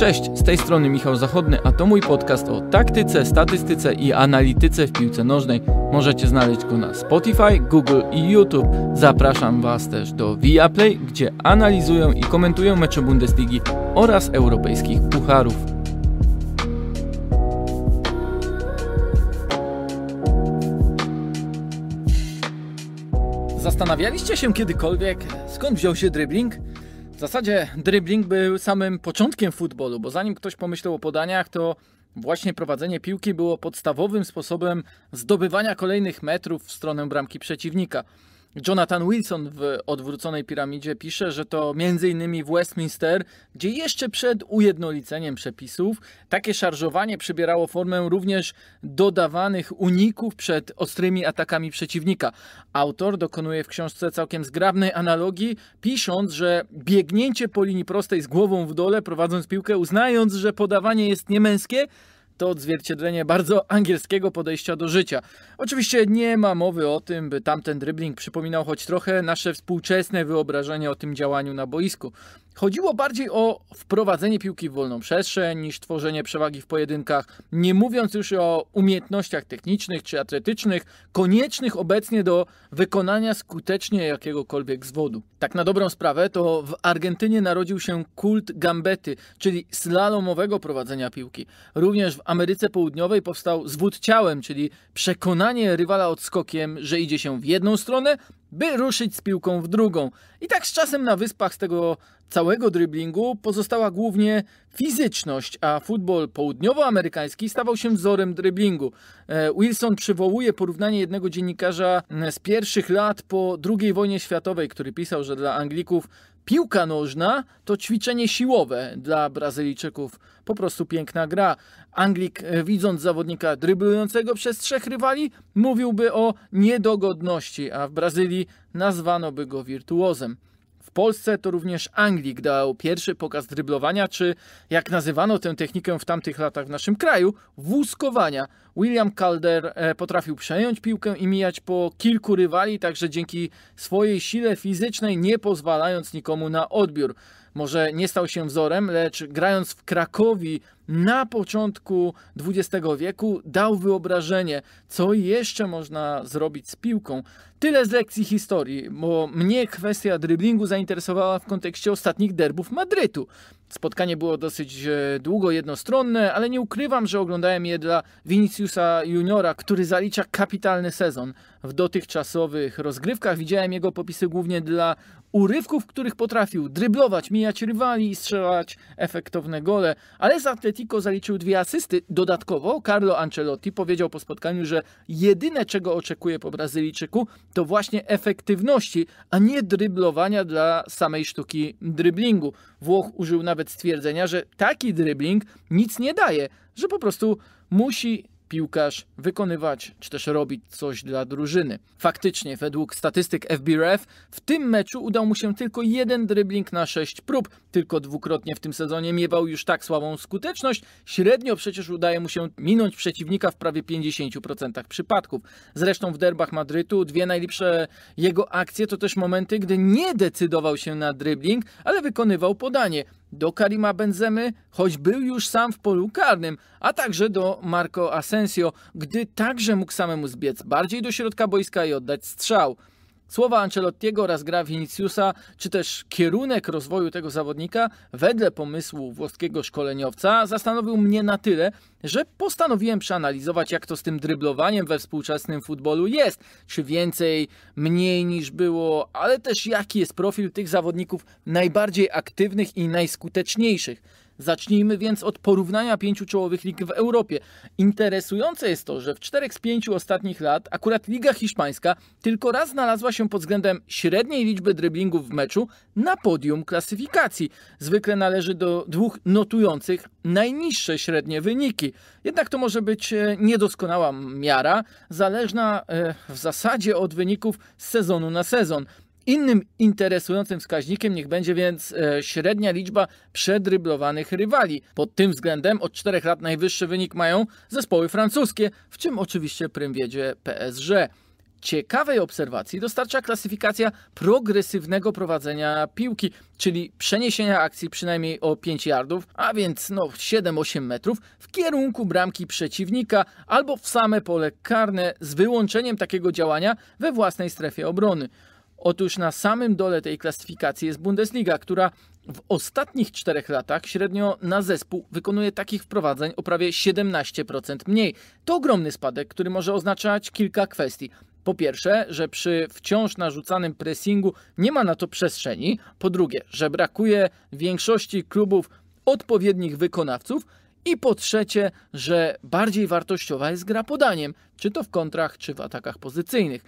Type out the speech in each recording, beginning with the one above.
Cześć, z tej strony Michał Zachodny, a to mój podcast o taktyce, statystyce i analityce w piłce nożnej. Możecie znaleźć go na Spotify, Google i YouTube. Zapraszam Was też do Viaplay, gdzie analizuję i komentuję mecze Bundesligi oraz europejskich pucharów. Zastanawialiście się kiedykolwiek, skąd wziął się dribbling? W zasadzie dribbling był samym początkiem futbolu, bo zanim ktoś pomyślał o podaniach, to właśnie prowadzenie piłki było podstawowym sposobem zdobywania kolejnych metrów w stronę bramki przeciwnika. Jonathan Wilson w odwróconej piramidzie pisze, że to m.in. w Westminster, gdzie jeszcze przed ujednoliceniem przepisów takie szarżowanie przybierało formę również dodawanych uników przed ostrymi atakami przeciwnika. Autor dokonuje w książce całkiem zgrabnej analogii, pisząc, że biegnięcie po linii prostej z głową w dole, prowadząc piłkę, uznając, że podawanie jest niemęskie, to odzwierciedlenie bardzo angielskiego podejścia do życia. Oczywiście nie ma mowy o tym, by tamten dribbling przypominał choć trochę nasze współczesne wyobrażenie o tym działaniu na boisku. Chodziło bardziej o wprowadzenie piłki w wolną przestrzeń niż tworzenie przewagi w pojedynkach, nie mówiąc już o umiejętnościach technicznych czy atletycznych, koniecznych obecnie do wykonania skutecznie jakiegokolwiek zwodu. Tak na dobrą sprawę, to w Argentynie narodził się kult gambety, czyli slalomowego prowadzenia piłki. Również w Ameryce Południowej powstał zwód ciałem, czyli przekonanie rywala odskokiem, że idzie się w jedną stronę, by ruszyć z piłką w drugą. I tak z czasem na wyspach z tego całego dryblingu pozostała głównie fizyczność, a futbol południowoamerykański stawał się wzorem dryblingu. E, Wilson przywołuje porównanie jednego dziennikarza z pierwszych lat po II wojnie światowej, który pisał, że dla Anglików Piłka nożna to ćwiczenie siłowe dla Brazylijczyków. Po prostu piękna gra. Anglik, e, widząc zawodnika dryblującego przez trzech rywali, mówiłby o niedogodności, a w Brazylii nazwano by go wirtuozem. W Polsce to również Anglik dał pierwszy pokaz dryblowania, czy jak nazywano tę technikę w tamtych latach w naszym kraju, wózkowania. William Calder e, potrafił przejąć piłkę i mijać po kilku rywali, także dzięki swojej sile fizycznej, nie pozwalając nikomu na odbiór może nie stał się wzorem, lecz grając w Krakowi na początku XX wieku dał wyobrażenie, co jeszcze można zrobić z piłką. Tyle z lekcji historii, bo mnie kwestia dryblingu zainteresowała w kontekście ostatnich derbów Madrytu. Spotkanie było dosyć e, długo jednostronne, ale nie ukrywam, że oglądałem je dla Viniciusa Juniora, który zalicza kapitalny sezon. W dotychczasowych rozgrywkach widziałem jego popisy głównie dla urywków, w których potrafił dryblować, mijać rywali i strzelać efektowne gole, ale z Atletico zaliczył dwie asysty. Dodatkowo Carlo Ancelotti powiedział po spotkaniu, że jedyne czego oczekuje po Brazylijczyku to właśnie efektywności, a nie dryblowania dla samej sztuki dryblingu. Włoch użył nawet stwierdzenia, że taki drybling nic nie daje, że po prostu musi piłkarz wykonywać czy też robić coś dla drużyny. Faktycznie, według statystyk FBRF, w tym meczu udał mu się tylko jeden dribbling na 6 prób. Tylko dwukrotnie w tym sezonie miewał już tak słabą skuteczność. Średnio przecież udaje mu się minąć przeciwnika w prawie 50% przypadków. Zresztą w derbach Madrytu dwie najlepsze jego akcje to też momenty, gdy nie decydował się na dribbling, ale wykonywał podanie do Karima Benzemy, choć był już sam w polu karnym, a także do Marco Asensio, gdy także mógł samemu zbiec bardziej do środka boiska i oddać strzał. Słowa Ancelottiego oraz gra Viniciusa, czy też kierunek rozwoju tego zawodnika, wedle pomysłu włoskiego szkoleniowca, zastanowił mnie na tyle, że postanowiłem przeanalizować, jak to z tym dryblowaniem we współczesnym futbolu jest. Czy więcej, mniej niż było, ale też jaki jest profil tych zawodników najbardziej aktywnych i najskuteczniejszych. Zacznijmy więc od porównania pięciu czołowych lig w Europie. Interesujące jest to, że w czterech z pięciu ostatnich lat akurat Liga Hiszpańska tylko raz znalazła się pod względem średniej liczby driblingów w meczu na podium klasyfikacji. Zwykle należy do dwóch notujących najniższe średnie wyniki. Jednak to może być e, niedoskonała miara, zależna e, w zasadzie od wyników z sezonu na sezon. Innym interesującym wskaźnikiem niech będzie więc e, średnia liczba przedryblowanych rywali. Pod tym względem od 4 lat najwyższy wynik mają zespoły francuskie, w czym oczywiście prym wiedzie PSG. Ciekawej obserwacji dostarcza klasyfikacja progresywnego prowadzenia piłki, czyli przeniesienia akcji przynajmniej o 5 yardów, a więc no 7-8 metrów w kierunku bramki przeciwnika albo w same pole karne z wyłączeniem takiego działania we własnej strefie obrony. Otóż na samym dole tej klasyfikacji jest Bundesliga, która w ostatnich czterech latach średnio na zespół wykonuje takich wprowadzeń o prawie 17% mniej. To ogromny spadek, który może oznaczać kilka kwestii. Po pierwsze, że przy wciąż narzucanym pressingu nie ma na to przestrzeni. Po drugie, że brakuje większości klubów odpowiednich wykonawców. I po trzecie, że bardziej wartościowa jest gra podaniem, czy to w kontrach, czy w atakach pozycyjnych.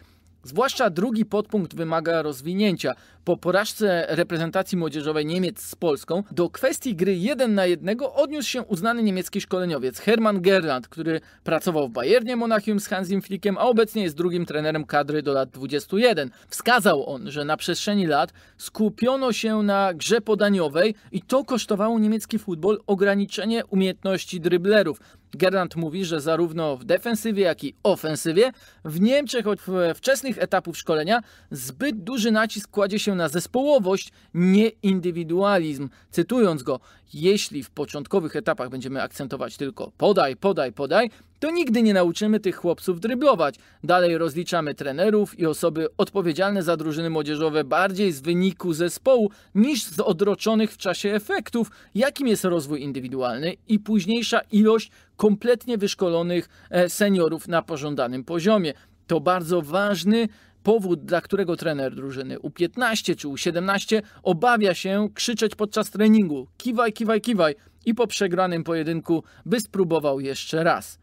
Zwłaszcza drugi podpunkt wymaga rozwinięcia. Po porażce reprezentacji młodzieżowej Niemiec z Polską do kwestii gry 1 na 1 odniósł się uznany niemiecki szkoleniowiec Hermann Gerland, który pracował w Bayernie Monachium z Hansim Flickiem, a obecnie jest drugim trenerem kadry do lat 21. Wskazał on, że na przestrzeni lat skupiono się na grze podaniowej i to kosztowało niemiecki futbol ograniczenie umiejętności dryblerów. Gerland mówi, że zarówno w defensywie, jak i ofensywie w Niemczech od wczesnych etapów szkolenia zbyt duży nacisk kładzie się na zespołowość, nie indywidualizm. Cytując go, jeśli w początkowych etapach będziemy akcentować tylko podaj, podaj, podaj, to nigdy nie nauczymy tych chłopców dryblować. Dalej rozliczamy trenerów i osoby odpowiedzialne za drużyny młodzieżowe bardziej z wyniku zespołu niż z odroczonych w czasie efektów, jakim jest rozwój indywidualny i późniejsza ilość kompletnie wyszkolonych e, seniorów na pożądanym poziomie. To bardzo ważny powód, dla którego trener drużyny U15 czy U17 obawia się krzyczeć podczas treningu kiwaj, kiwaj, kiwaj i po przegranym pojedynku by spróbował jeszcze raz.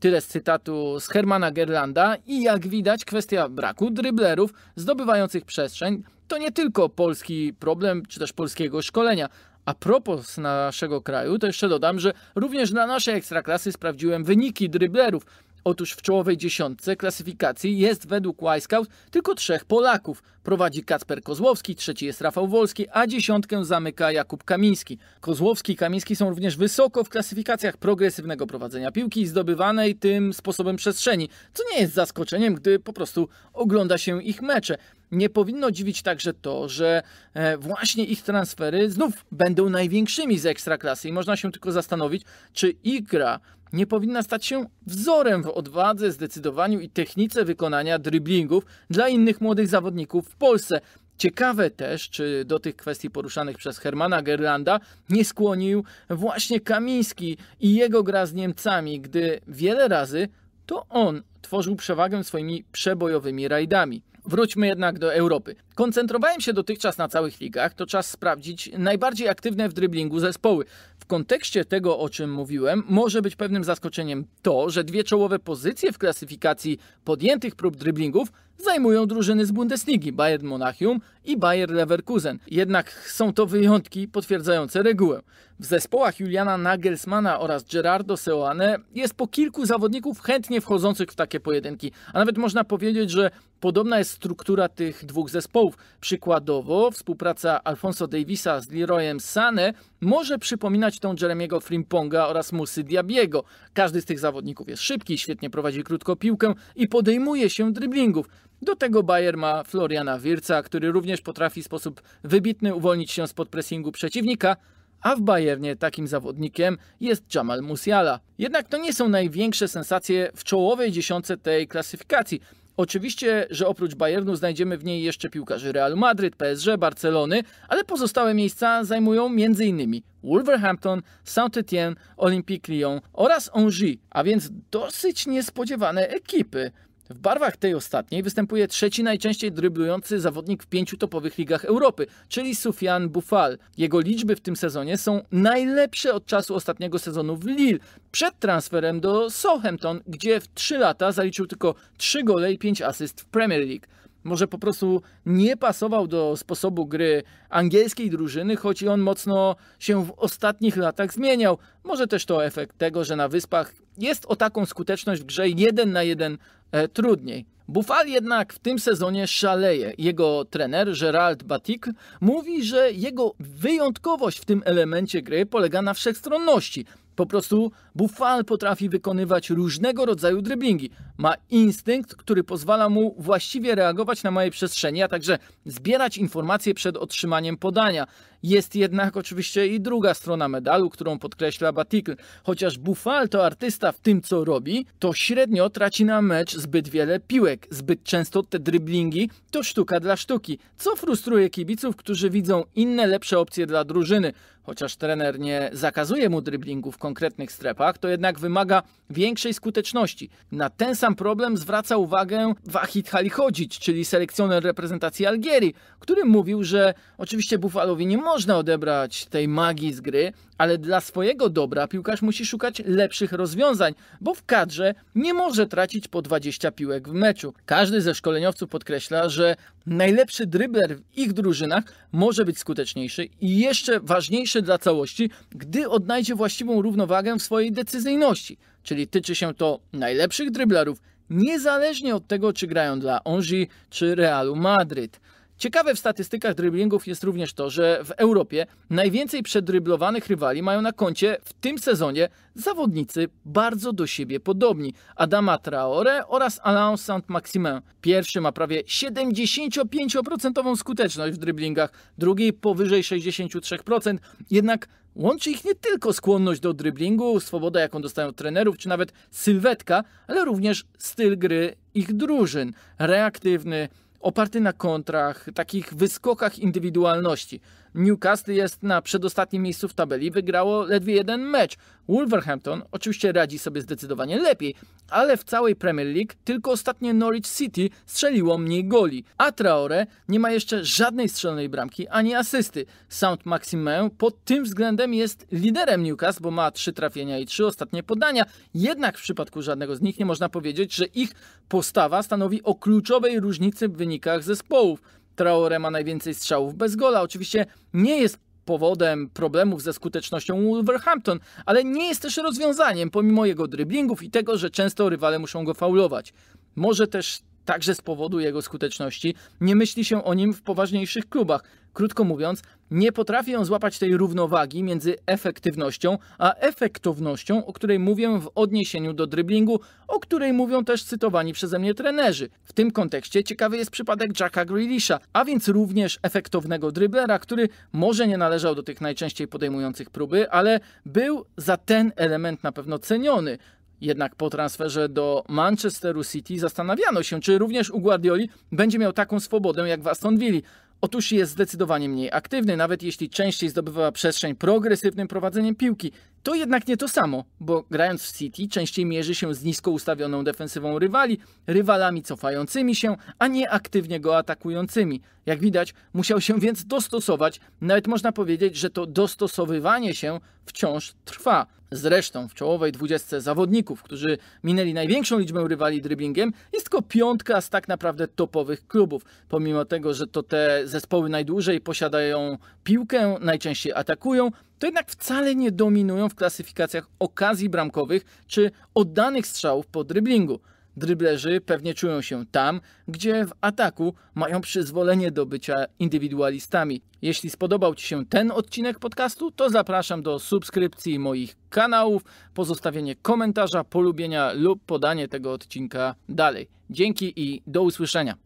Tyle z cytatu z Hermana Gerlanda i jak widać kwestia braku dryblerów zdobywających przestrzeń to nie tylko polski problem czy też polskiego szkolenia. A propos naszego kraju, to jeszcze dodam, że również dla naszej ekstraklasy sprawdziłem wyniki dryblerów Otóż w czołowej dziesiątce klasyfikacji jest według Wisecout tylko trzech Polaków. Prowadzi Kacper Kozłowski, trzeci jest Rafał Wolski, a dziesiątkę zamyka Jakub Kamiński. Kozłowski i Kamiński są również wysoko w klasyfikacjach progresywnego prowadzenia piłki zdobywanej tym sposobem przestrzeni, co nie jest zaskoczeniem, gdy po prostu ogląda się ich mecze. Nie powinno dziwić także to, że e, właśnie ich transfery znów będą największymi z ekstraklasy i można się tylko zastanowić, czy ich gra nie powinna stać się wzorem w odwadze, zdecydowaniu i technice wykonania driblingów dla innych młodych zawodników w Polsce. Ciekawe też, czy do tych kwestii poruszanych przez Hermana Gerlanda nie skłonił właśnie Kamiński i jego gra z Niemcami, gdy wiele razy to on tworzył przewagę swoimi przebojowymi rajdami. Wróćmy jednak do Europy. Koncentrowałem się dotychczas na całych ligach, to czas sprawdzić najbardziej aktywne w dryblingu zespoły. W kontekście tego, o czym mówiłem, może być pewnym zaskoczeniem to, że dwie czołowe pozycje w klasyfikacji podjętych prób driblingów zajmują drużyny z Bundesligi Bayern Monachium i Bayer Leverkusen. Jednak są to wyjątki potwierdzające regułę. W zespołach Juliana Nagelsmana oraz Gerardo Seoane jest po kilku zawodników chętnie wchodzących w takie pojedynki, a nawet można powiedzieć, że podobna jest struktura tych dwóch zespołów. Przykładowo współpraca Alfonso Davisa z Leroyem Sane może przypominać wspominać tą Jeremiego Frimponga oraz Musy Diabiego. Każdy z tych zawodników jest szybki, świetnie prowadzi krótko piłkę i podejmuje się driblingów. Do tego Bayer ma Floriana Wirca, który również potrafi w sposób wybitny uwolnić się spod pressingu przeciwnika, a w Bayernie takim zawodnikiem jest Jamal Musiala. Jednak to nie są największe sensacje w czołowej dziesiątce tej klasyfikacji. Oczywiście, że oprócz Bayernu znajdziemy w niej jeszcze piłkarzy Realu Madryt, PSG, Barcelony, ale pozostałe miejsca zajmują m.in. Wolverhampton, Saint-Étienne, Olympique Lyon oraz Angers, a więc dosyć niespodziewane ekipy. W barwach tej ostatniej występuje trzeci najczęściej dryblujący zawodnik w pięciu topowych ligach Europy, czyli Sufian Buffal. Jego liczby w tym sezonie są najlepsze od czasu ostatniego sezonu w Lille, przed transferem do Southampton, gdzie w 3 lata zaliczył tylko 3 gole i 5 asyst w Premier League. Może po prostu nie pasował do sposobu gry angielskiej drużyny, choć i on mocno się w ostatnich latach zmieniał. Może też to efekt tego, że na wyspach jest o taką skuteczność w grze jeden na jeden e, trudniej. Buffal jednak w tym sezonie szaleje. Jego trener Gerald Batik mówi, że jego wyjątkowość w tym elemencie gry polega na wszechstronności. Po prostu Buffal potrafi wykonywać różnego rodzaju dryblingi. Ma instynkt, który pozwala mu właściwie reagować na małej przestrzeni, a także zbierać informacje przed otrzymaniem podania. Jest jednak oczywiście i druga strona medalu, którą podkreśla Batikl. Chociaż Bufal to artysta w tym, co robi, to średnio traci na mecz zbyt wiele piłek. Zbyt często te driblingi to sztuka dla sztuki, co frustruje kibiców, którzy widzą inne lepsze opcje dla drużyny. Chociaż trener nie zakazuje mu driblingu w konkretnych strefach, to jednak wymaga większej skuteczności. Na ten sam problem zwraca uwagę Wahid Halichodzic, czyli selekcjoner reprezentacji Algierii, który mówił, że oczywiście Buffalowi nie może można odebrać tej magii z gry, ale dla swojego dobra piłkarz musi szukać lepszych rozwiązań, bo w kadrze nie może tracić po 20 piłek w meczu. Każdy ze szkoleniowców podkreśla, że najlepszy drybler w ich drużynach może być skuteczniejszy i jeszcze ważniejszy dla całości, gdy odnajdzie właściwą równowagę w swojej decyzyjności. Czyli tyczy się to najlepszych driblerów, niezależnie od tego, czy grają dla Ongi czy Realu Madryt. Ciekawe w statystykach driblingów jest również to, że w Europie najwięcej przedryblowanych rywali mają na koncie w tym sezonie zawodnicy bardzo do siebie podobni. Adama Traore oraz Alain Saint-Maximin. Pierwszy ma prawie 75% skuteczność w driblingach, drugi powyżej 63%, jednak Łączy ich nie tylko skłonność do dryblingu, swoboda jaką dostają trenerów, czy nawet sylwetka, ale również styl gry ich drużyn. Reaktywny, oparty na kontrach, takich wyskokach indywidualności. Newcastle jest na przedostatnim miejscu w tabeli, wygrało ledwie jeden mecz. Wolverhampton oczywiście radzi sobie zdecydowanie lepiej, ale w całej Premier League tylko ostatnie Norwich City strzeliło mniej goli, a Traore nie ma jeszcze żadnej strzelonej bramki ani asysty. Sound Maxime pod tym względem jest liderem Newcastle, bo ma trzy trafienia i trzy ostatnie podania, jednak w przypadku żadnego z nich nie można powiedzieć, że ich postawa stanowi o kluczowej różnicy w wynikach zespołów. Traore ma najwięcej strzałów bez gola. Oczywiście nie jest powodem problemów ze skutecznością Wolverhampton, ale nie jest też rozwiązaniem pomimo jego driblingów i tego, że często rywale muszą go faulować. Może też także z powodu jego skuteczności, nie myśli się o nim w poważniejszych klubach. Krótko mówiąc, nie potrafi on złapać tej równowagi między efektywnością a efektownością, o której mówię w odniesieniu do dryblingu, o której mówią też cytowani przeze mnie trenerzy. W tym kontekście ciekawy jest przypadek Jacka Grealisha, a więc również efektownego dryblera, który może nie należał do tych najczęściej podejmujących próby, ale był za ten element na pewno ceniony. Jednak po transferze do Manchesteru City zastanawiano się, czy również u Guardioli będzie miał taką swobodę jak w Aston Villa. Otóż jest zdecydowanie mniej aktywny, nawet jeśli częściej zdobywała przestrzeń progresywnym prowadzeniem piłki. To jednak nie to samo, bo grając w City częściej mierzy się z nisko ustawioną defensywą rywali, rywalami cofającymi się, a nie aktywnie go atakującymi. Jak widać, musiał się więc dostosować, nawet można powiedzieć, że to dostosowywanie się wciąż trwa. Zresztą w czołowej dwudziestce zawodników, którzy minęli największą liczbę rywali dribblingiem, jest tylko piątka z tak naprawdę topowych klubów. Pomimo tego, że to te zespoły najdłużej posiadają piłkę, najczęściej atakują, to jednak wcale nie dominują w klasyfikacjach okazji bramkowych czy oddanych strzałów po dribblingu dryblerzy pewnie czują się tam, gdzie w ataku mają przyzwolenie do bycia indywidualistami. Jeśli spodobał Ci się ten odcinek podcastu, to zapraszam do subskrypcji moich kanałów, pozostawienie komentarza, polubienia lub podanie tego odcinka dalej. Dzięki i do usłyszenia.